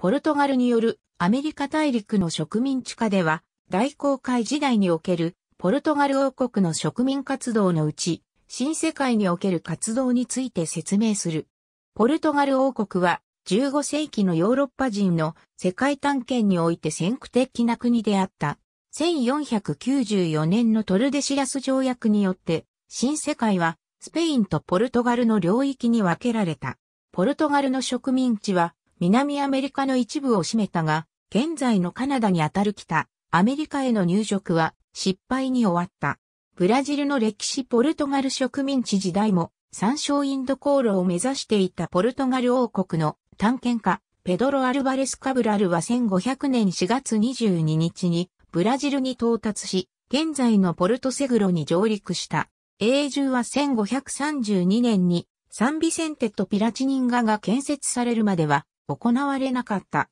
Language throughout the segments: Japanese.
ポルトガルによるアメリカ大陸の植民地化では、大航海時代におけるポルトガル王国の植民活動のうち、新世界における活動について説明する。ポルトガル王国は15世紀のヨーロッパ人の世界探検において先駆的な国であった。1494年のトルデシラス条約によって、新世界はスペインとポルトガルの領域に分けられた。ポルトガルの植民地は南アメリカの一部を占めたが、現在のカナダにあたる北、アメリカへの入植は失敗に終わった。ブラジルの歴史ポルトガル植民地時代も、参照インド航路を目指していたポルトガル王国の探検家、ペドロ・アルバレス・カブラルは1500年4月22日にブラジルに到達し、現在のポルトセグロに上陸した。永住は1532年にサンビセンテとピラチニンガが建設されるまでは行われなかった。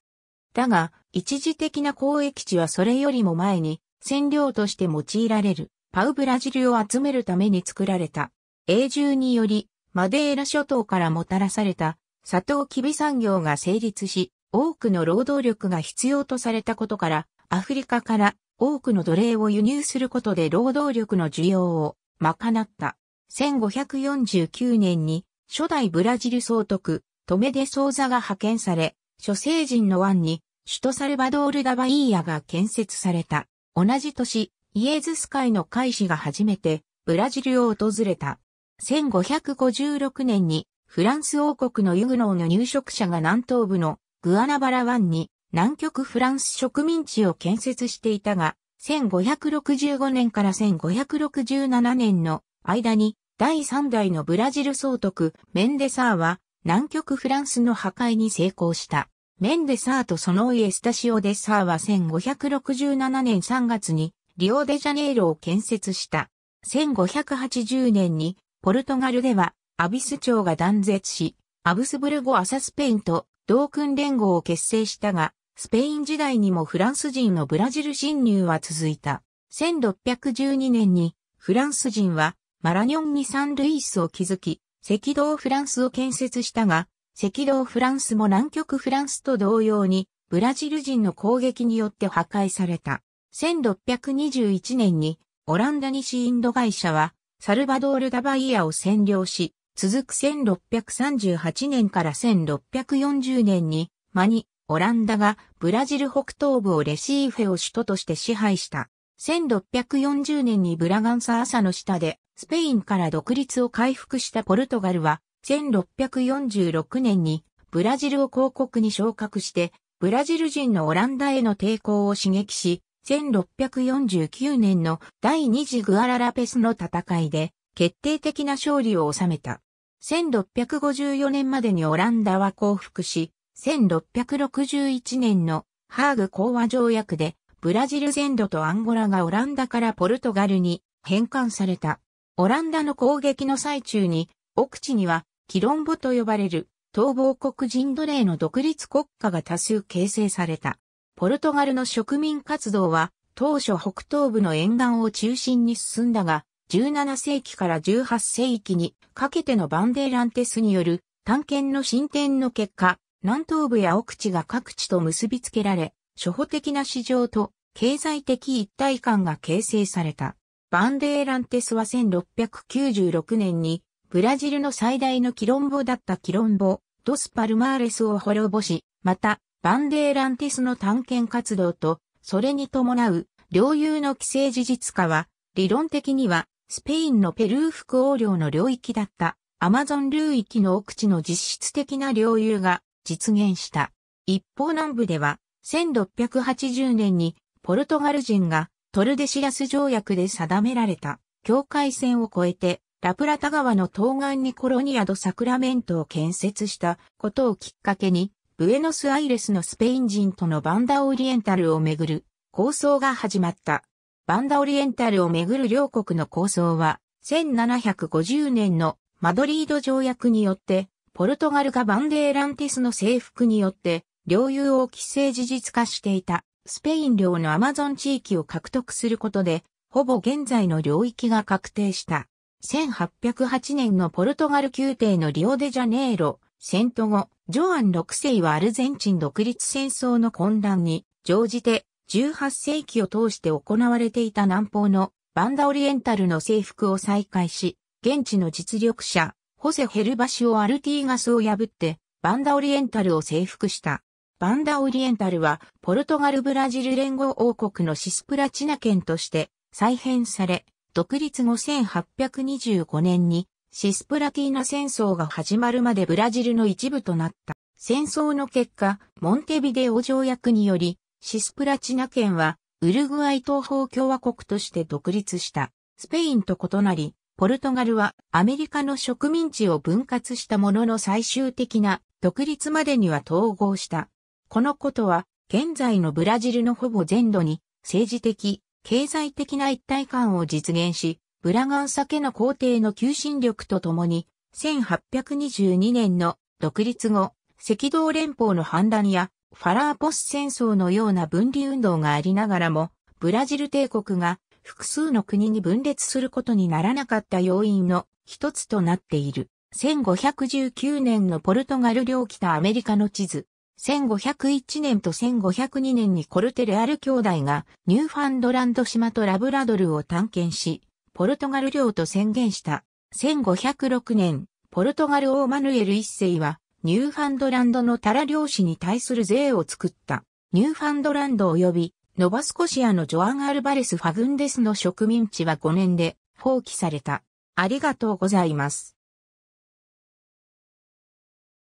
だが、一時的な交易地はそれよりも前に、占領として用いられる、パウブラジルを集めるために作られた。永住により、マデーラ諸島からもたらされた、砂糖キビ産業が成立し、多くの労働力が必要とされたことから、アフリカから多くの奴隷を輸入することで労働力の需要を賄った。1549年に初代ブラジル総督メデソーザが派遣され、諸聖人の湾に、首都サルバドール・ダ・バイーヤが建設された。同じ年、イエズス会の会士が初めて、ブラジルを訪れた。1556年に、フランス王国のユグノーの入植者が南東部のグアナバラ湾に南極フランス植民地を建設していたが、1565年から1567年の間に第3代のブラジル総督メンデサーは南極フランスの破壊に成功した。メンデサーとその家スタシオデサーは1567年3月にリオデジャネイロを建設した。1580年にポルトガルではアビス町が断絶し、アブスブルゴ・アサスペインと同訓連合を結成したが、スペイン時代にもフランス人のブラジル侵入は続いた。1612年にフランス人はマラニョンにサンルイスを築き、赤道フランスを建設したが、赤道フランスも南極フランスと同様に、ブラジル人の攻撃によって破壊された。1621年に、オランダ西インド会社は、サルバドール・ダバイアを占領し、続く1638年から1640年に、マニ、オランダがブラジル北東部をレシーフェを首都として支配した。1640年にブラガンサ朝の下で、スペインから独立を回復したポルトガルは、1646年にブラジルを広告に昇格して、ブラジル人のオランダへの抵抗を刺激し、1649年の第二次グアララペスの戦いで、決定的な勝利を収めた。1654年までにオランダは降伏し、1661年のハーグ講和条約でブラジル全土とアンゴラがオランダからポルトガルに返還された。オランダの攻撃の最中に、奥地には、キロンボと呼ばれる、逃亡国人奴隷の独立国家が多数形成された。ポルトガルの植民活動は、当初北東部の沿岸を中心に進んだが、17世紀から18世紀にかけてのバンデーランテスによる探検の進展の結果、南東部や奥地が各地と結びつけられ、初歩的な市場と経済的一体感が形成された。バンデーランテスは1696年にブラジルの最大のキロンボだったキロンボ、ドスパルマーレスを滅ぼし、また、バンデーランテスの探検活動と、それに伴う、領有の規制事実化は、理論的には、スペインのペルー副王領の領域だった、アマゾン流域の奥地の実質的な領有が実現した。一方南部では、1680年にポルトガル人がトルデシアス条約で定められた境界線を越えてラプラタ川の東岸にコロニアド・サクラメントを建設したことをきっかけにブエノスアイレスのスペイン人とのバンダオリエンタルをめぐる構想が始まった。バンダオリエンタルをめぐる両国の構想は1750年のマドリード条約によってポルトガルがバンデーランティスの征服によって領有を既成事実化していたスペイン領のアマゾン地域を獲得することで、ほぼ現在の領域が確定した。1808年のポルトガル宮廷のリオデジャネイロ、戦闘後、ジョアン6世はアルゼンチン独立戦争の混乱に乗じて、18世紀を通して行われていた南方のバンダオリエンタルの征服を再開し、現地の実力者、ホセ・ヘルバシオ・アルティーガスを破って、バンダオリエンタルを征服した。バンダオリエンタルは、ポルトガル・ブラジル連合王国のシスプラチナ県として再編され、独立後1825年にシスプラティーナ戦争が始まるまでブラジルの一部となった。戦争の結果、モンテビデオ条約により、シスプラチナ県はウルグアイ東方共和国として独立した。スペインと異なり、ポルトガルはアメリカの植民地を分割したものの最終的な独立までには統合した。このことは、現在のブラジルのほぼ全土に、政治的、経済的な一体感を実現し、ブラガンサ家の皇帝の求心力とともに、1822年の独立後、赤道連邦の反乱や、ファラーポス戦争のような分離運動がありながらも、ブラジル帝国が複数の国に分裂することにならなかった要因の一つとなっている。1519年のポルトガル領北アメリカの地図。1501年と1502年にコルテレアル兄弟がニューファンドランド島とラブラドルを探検し、ポルトガル領と宣言した。1506年、ポルトガル王マヌエル一世はニューファンドランドのタラ漁師に対する税を作った。ニューファンドランド及びノバスコシアのジョアン・アルバレス・ファグンデスの植民地は5年で放棄された。ありがとうございます。